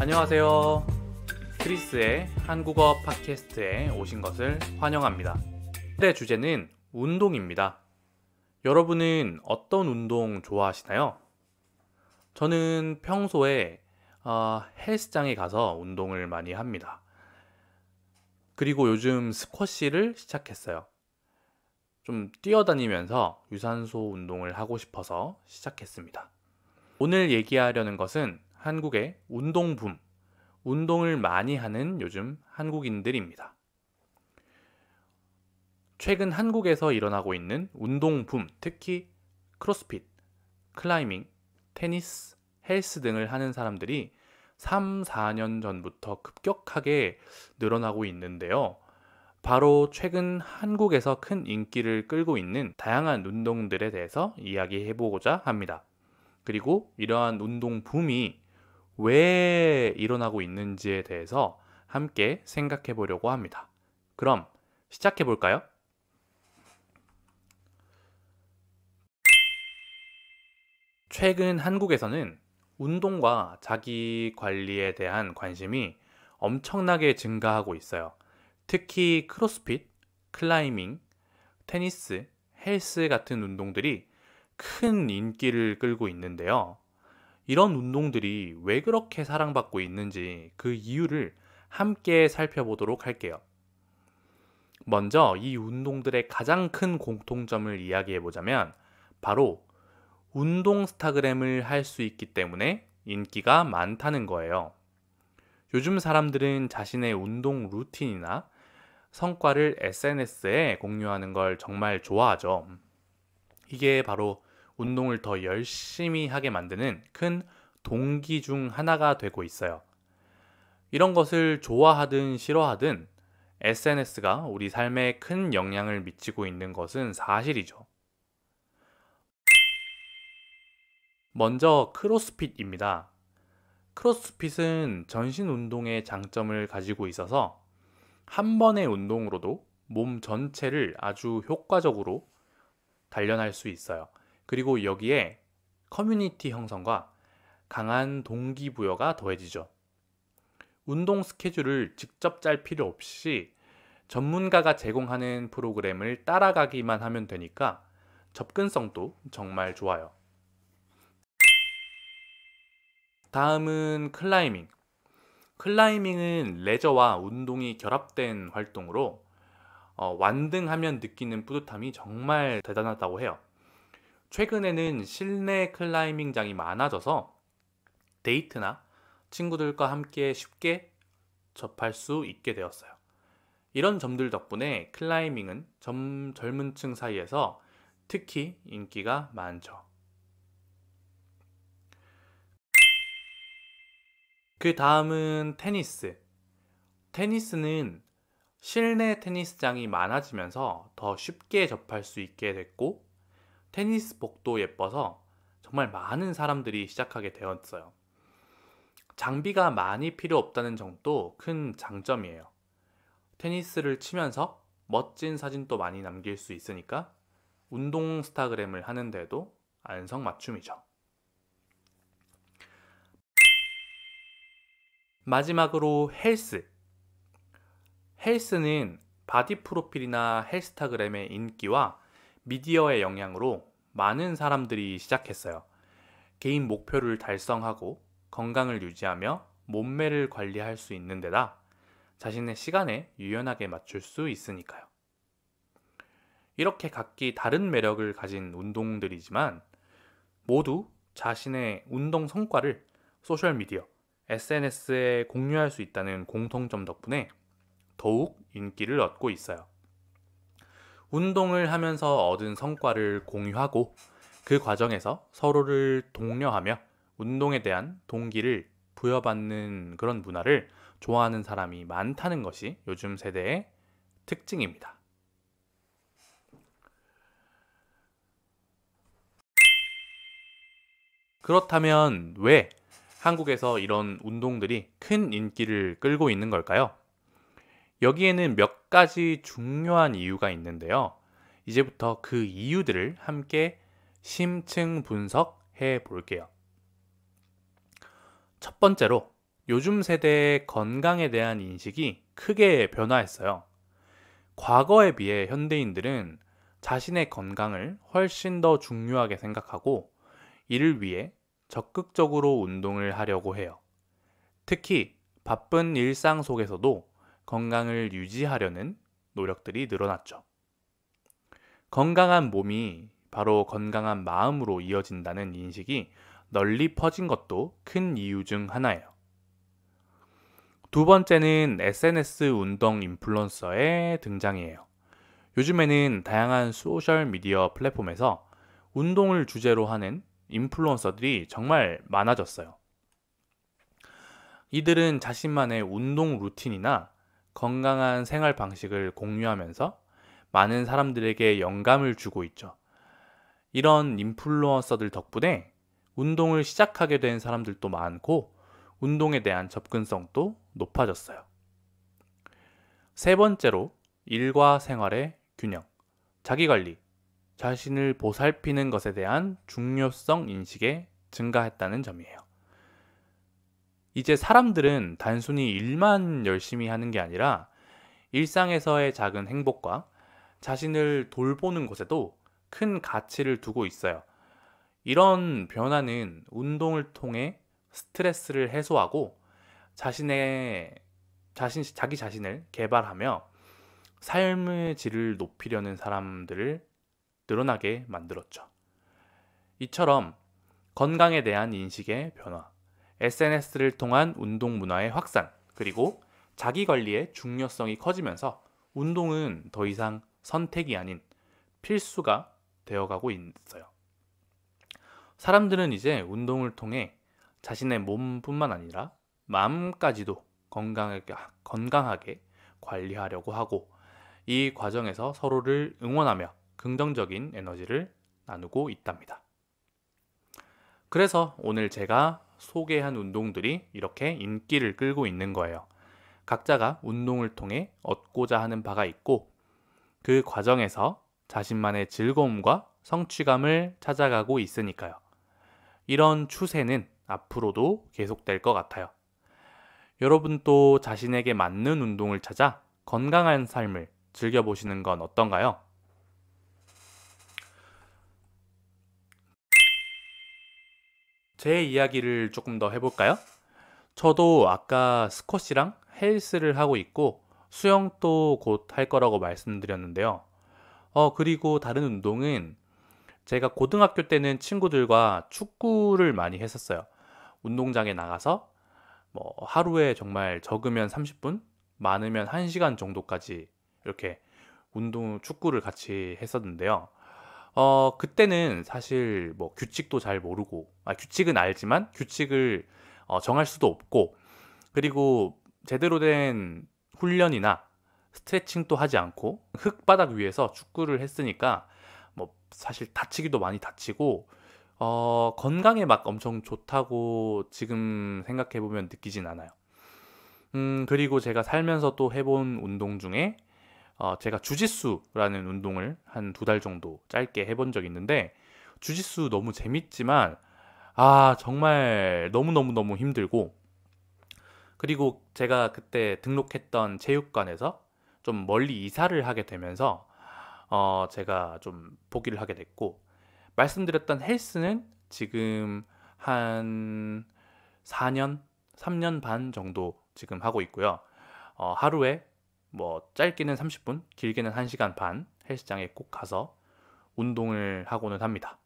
안녕하세요. 크리스의 한국어 팟캐스트에 오신 것을 환영합니다. 오늘의 주제는 운동입니다. 여러분은 어떤 운동 좋아하시나요? 저는 평소에 어, 헬스장에 가서 운동을 많이 합니다. 그리고 요즘 스쿼시를 시작했어요. 좀 뛰어다니면서 유산소 운동을 하고 싶어서 시작했습니다. 오늘 얘기하려는 것은 한국의 운동붐, 운동을 많이 하는 요즘 한국인들입니다. 최근 한국에서 일어나고 있는 운동붐, 특히 크로스핏, 클라이밍, 테니스, 헬스 등을 하는 사람들이 3, 4년 전부터 급격하게 늘어나고 있는데요. 바로 최근 한국에서 큰 인기를 끌고 있는 다양한 운동들에 대해서 이야기해보고자 합니다. 그리고 이러한 운동 붐이 왜 일어나고 있는지에 대해서 함께 생각해 보려고 합니다. 그럼 시작해 볼까요? 최근 한국에서는 운동과 자기 관리에 대한 관심이 엄청나게 증가하고 있어요. 특히 크로스핏, 클라이밍, 테니스, 헬스 같은 운동들이 큰 인기를 끌고 있는데요. 이런 운동들이 왜 그렇게 사랑받고 있는지 그 이유를 함께 살펴보도록 할게요. 먼저 이 운동들의 가장 큰 공통점을 이야기해 보자면 바로 운동 스타그램을 할 수 있기 때문에 인기가 많다는 거예요. 요즘 사람들은 자신의 운동 루틴이나 성과를 SNS에 공유하는 걸 정말 좋아하죠. 이게 바로 운동을 더 열심히 하게 만드는 큰 동기 중 하나가 되고 있어요. 이런 것을 좋아하든 싫어하든 SNS가 우리 삶에 큰 영향을 미치고 있는 것은 사실이죠. 먼저 크로스핏입니다. 크로스핏은 전신 운동의 장점을 가지고 있어서 한 번의 운동으로도 몸 전체를 아주 효과적으로 단련할 수 있어요. 그리고 여기에 커뮤니티 형성과 강한 동기부여가 더해지죠. 운동 스케줄을 직접 짤 필요 없이 전문가가 제공하는 프로그램을 따라가기만 하면 되니까 접근성도 정말 좋아요. 다음은 클라이밍. 클라이밍은 레저와 운동이 결합된 활동으로 어, 완등하면 느끼는 뿌듯함이 정말 대단하다고 해요. 최근에는 실내 클라이밍장이 많아져서 데이트나 친구들과 함께 쉽게 접할 수 있게 되었어요. 이런 점들 덕분에 클라이밍은 젊, 젊은 층 사이에서 특히 인기가 많죠. 그 다음은 테니스. 테니스는 실내 테니스장이 많아지면서 더 쉽게 접할 수 있게 됐고, 테니스복도 예뻐서 정말 많은 사람들이 시작하게 되었어요. 장비가 많이 필요 없다는 점도 큰 장점이에요. 테니스를 치면서 멋진 사진도 많이 남길 수 있으니까 운동 스타그램을 하는데도 안성맞춤이죠. 마지막으로 헬스. 헬스는 바디 프로필이나 헬스타그램의 인기와 미디어의 영향으로 많은 사람들이 시작했어요. 개인 목표를 달성하고 건강을 유지하며 몸매를 관리할 수 있는 데다 자신의 시간에 유연하게 맞출 수 있으니까요. 이렇게 각기 다른 매력을 가진 운동들이지만 모두 자신의 운동 성과를 소셜미디어, SNS에 공유할 수 있다는 공통점 덕분에 더욱 인기를 얻고 있어요. 운동을 하면서 얻은 성과를 공유하고 그 과정에서 서로를 독려하며 운동에 대한 동기를 부여받는 그런 문화를 좋아하는 사람이 많다는 것이 요즘 세대의 특징입니다. 그렇다면 왜 한국에서 이런 운동들이 큰 인기를 끌고 있는 걸까요? 여기에는 몇 가지 중요한 이유가 있는데요. 이제부터 그 이유들을 함께 심층 분석해 볼게요. 첫 번째로 요즘 세대의 건강에 대한 인식이 크게 변화했어요. 과거에 비해 현대인들은 자신의 건강을 훨씬 더 중요하게 생각하고 이를 위해 적극적으로 운동을 하려고 해요. 특히 바쁜 일상 속에서도 건강을 유지하려는 노력들이 늘어났죠. 건강한 몸이 바로 건강한 마음으로 이어진다는 인식이 널리 퍼진 것도 큰 이유 중 하나예요. 두 번째는 SNS 운동 인플루언서의 등장이에요. 요즘에는 다양한 소셜 미디어 플랫폼에서 운동을 주제로 하는 인플루언서들이 정말 많아졌어요. 이들은 자신만의 운동 루틴이나 건강한 생활 방식을 공유하면서 많은 사람들에게 영감을 주고 있죠. 이런 인플루언서들 덕분에 운동을 시작하게 된 사람들도 많고 운동에 대한 접근성도 높아졌어요. 세 번째로 일과 생활의 균형, 자기관리, 자신을 보살피는 것에 대한 중요성 인식에 증가했다는 점이에요. 이제 사람들은 단순히 일만 열심히 하는 게 아니라 일상에서의 작은 행복과 자신을 돌보는 것에도 큰 가치를 두고 있어요. 이런 변화는 운동을 통해 스트레스를 해소하고 자신의 자신 자기 자신을 개발하며 삶의 질을 높이려는 사람들을 늘어나게 만들었죠. 이처럼 건강에 대한 인식의 변화, SNS를 통한 운동 문화의 확산, 그리고 자기 관리의 중요성이 커지면서 운동은 더 이상 선택이 아닌 필수가 되어가고 있어요. 사람들은 이제 운동을 통해 자신의 몸뿐만 아니라 마음까지도 건강하게, 건강하게 관리하려고 하고 이 과정에서 서로를 응원하며 긍정적인 에너지를 나누고 있답니다. 그래서 오늘 제가 소개한 운동들이 이렇게 인기를 끌고 있는 거예요. 각자가 운동을 통해 얻고자 하는 바가 있고 그 과정에서 자신만의 즐거움과 성취감을 찾아가고 있으니까요. 이런 추세는 앞으로도 계속될 것 같아요. 여러분 도 자신에게 맞는 운동을 찾아 건강한 삶을 즐겨보시는 건 어떤가요? 제 이야기를 조금 더 해볼까요? 저도 아까 스쿼시랑 헬스를 하고 있고 수영도 곧 할 거라고 말씀드렸는데요. 어, 그리고 다른 운동은 제가 고등학교 때는 친구들과 축구를 많이 했었어요. 운동장에 나가서 뭐 하루에 정말 적으면 30분, 많으면 1시간 정도까지 이렇게 운동 축구를 같이 했었는데요. 어, 그때는 사실 뭐 규칙도 잘 모르고, 아, 규칙은 알지만 규칙을 어, 정할 수도 없고, 그리고 제대로 된 훈련이나 스트레칭도 하지 않고 흙바닥 위에서 축구를 했으니까 뭐 사실 다치기도 많이 다치고 어, 건강에 막 엄청 좋다고 지금 생각해 보면 느끼진 않아요. 음, 그리고 제가 살면서 또 해본 운동 중에 어, 제가 주짓수라는 운동을 한 두 달 정도 짧게 해본 적이 있는데 주짓수 너무 재밌지만 아 정말 너무너무너무 힘들고 그리고 제가 그때 등록했던 체육관에서 좀 멀리 이사를 하게 되면서 어, 제가 좀 포기를 하게 됐고 말씀드렸던 헬스는 지금 한 4년, 3년 반 정도 지금 하고 있고요. 어, 하루에 뭐 짧게는 30분, 길게는 1시간 반 헬스장에 꼭 가서 운동을 하고는 합니다.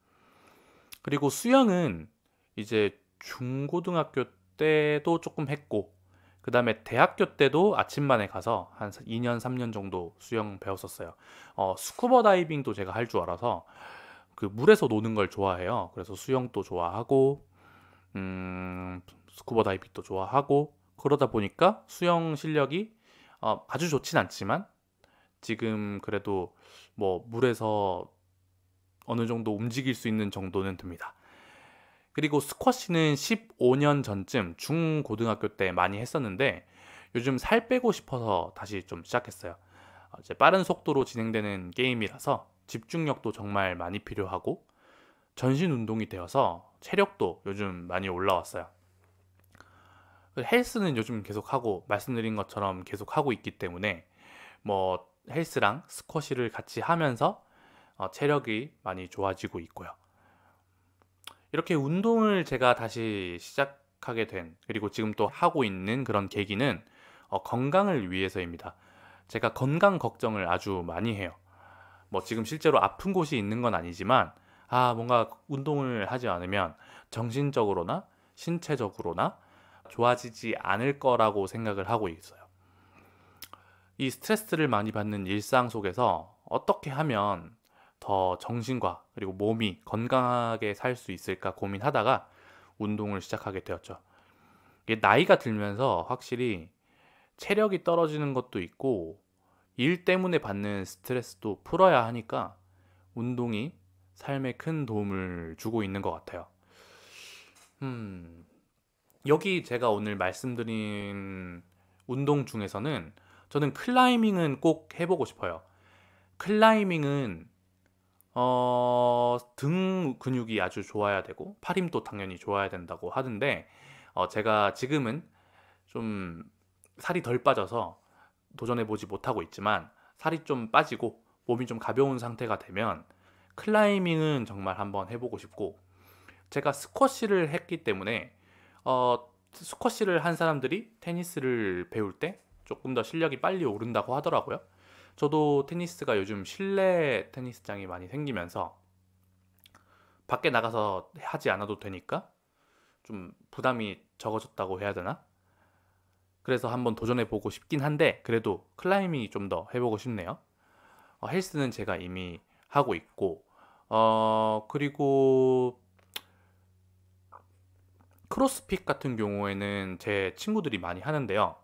그리고 수영은 이제 중고등학교 때도 조금 했고 그 다음에 대학교 때도 아침반에 가서 한 2년, 3년 정도 수영 배웠었어요. 어, 스쿠버 다이빙도 제가 할 줄 알아서 그 물에서 노는 걸 좋아해요. 그래서 수영도 좋아하고, 음, 스쿠버 다이빙도 좋아하고, 그러다 보니까 수영 실력이 어, 아주 좋진 않지만 지금 그래도 뭐 물에서 어느 정도 움직일 수 있는 정도는 됩니다. 그리고 스쿼시는 15년 전쯤 중고등학교 때 많이 했었는데 요즘 살 빼고 싶어서 다시 좀 시작했어요. 어, 이제 빠른 속도로 진행되는 게임이라서 집중력도 정말 많이 필요하고 전신 운동이 되어서 체력도 요즘 많이 올라왔어요. 헬스는 요즘 계속 하고 말씀드린 것처럼 계속 하고 있기 때문에 뭐 헬스랑 스쿼시를 같이 하면서 어, 체력이 많이 좋아지고 있고요. 이렇게 운동을 제가 다시 시작하게 된 그리고 지금 또 하고 있는 그런 계기는 어, 건강을 위해서입니다. 제가 건강 걱정을 아주 많이 해요. 뭐 지금 실제로 아픈 곳이 있는 건 아니지만 아 뭔가 운동을 하지 않으면 정신적으로나 신체적으로나 좋아지지 않을 거라고 생각을 하고 있어요. 이 스트레스를 많이 받는 일상 속에서 어떻게 하면 더 정신과 그리고 몸이 건강하게 살 수 있을까 고민하다가 운동을 시작하게 되었죠. 나이가 들면서 확실히 체력이 떨어지는 것도 있고 일 때문에 받는 스트레스도 풀어야 하니까 운동이 삶에 큰 도움을 주고 있는 것 같아요. 음, 여기 제가 오늘 말씀드린 운동 중에서는 저는 클라이밍은 꼭 해보고 싶어요. 클라이밍은 어, 등 근육이 아주 좋아야 되고 팔힘도 당연히 좋아야 된다고 하는데 어, 제가 지금은 좀 살이 덜 빠져서 도전해보지 못하고 있지만 살이 좀 빠지고 몸이 좀 가벼운 상태가 되면 클라이밍은 정말 한번 해보고 싶고 제가 스쿼시를 했기 때문에 어, 스쿼시를 한 사람들이 테니스를 배울 때 조금 더 실력이 빨리 오른다고 하더라고요. 저도 테니스가 요즘 실내 테니스장이 많이 생기면서 밖에 나가서 하지 않아도 되니까 좀 부담이 적어졌다고 해야 되나? 그래서 한번 도전해 보고 싶긴 한데 그래도 클라이밍이 좀 더 해보고 싶네요. 어, 헬스는 제가 이미 하고 있고 어 그리고 크로스핏 같은 경우에는 제 친구들이 많이 하는데요.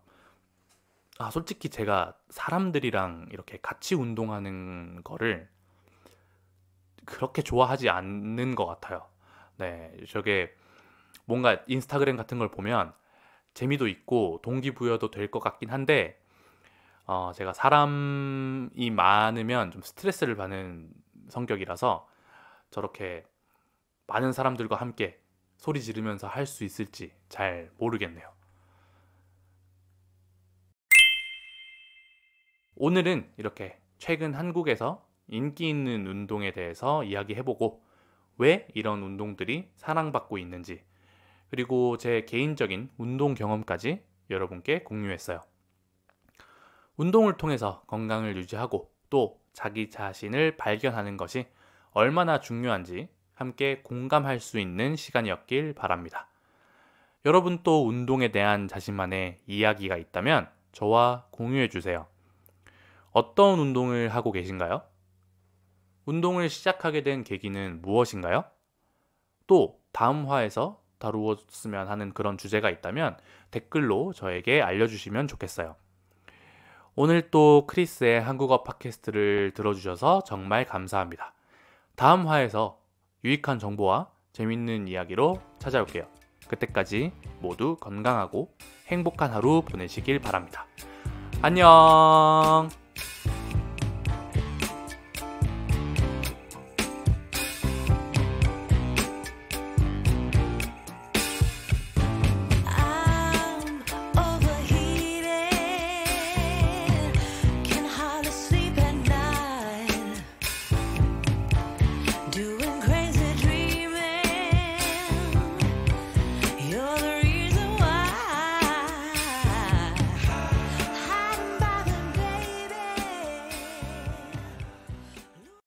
아, 솔직히 제가 사람들이랑 이렇게 같이 운동하는 거를 그렇게 좋아하지 않는 것 같아요. 네, 저게 뭔가 인스타그램 같은 걸 보면 재미도 있고 동기부여도 될 것 같긴 한데 어, 제가 사람이 많으면 좀 스트레스를 받는 성격이라서 저렇게 많은 사람들과 함께 소리 지르면서 할 수 있을지 잘 모르겠네요. 오늘은 이렇게 최근 한국에서 인기 있는 운동에 대해서 이야기해보고 왜 이런 운동들이 사랑받고 있는지 그리고 제 개인적인 운동 경험까지 여러분께 공유했어요. 운동을 통해서 건강을 유지하고 또 자기 자신을 발견하는 것이 얼마나 중요한지 함께 공감할 수 있는 시간이었길 바랍니다. 여러분 또 운동에 대한 자신만의 이야기가 있다면 저와 공유해 주세요. 어떤 운동을 하고 계신가요? 운동을 시작하게 된 계기는 무엇인가요? 또 다음 화에서 다루었으면 하는 그런 주제가 있다면 댓글로 저에게 알려주시면 좋겠어요. 오늘 또 크리스의 한국어 팟캐스트를 들어주셔서 정말 감사합니다. 다음 화에서 유익한 정보와 재밌는 이야기로 찾아올게요. 그때까지 모두 건강하고 행복한 하루 보내시길 바랍니다. 안녕!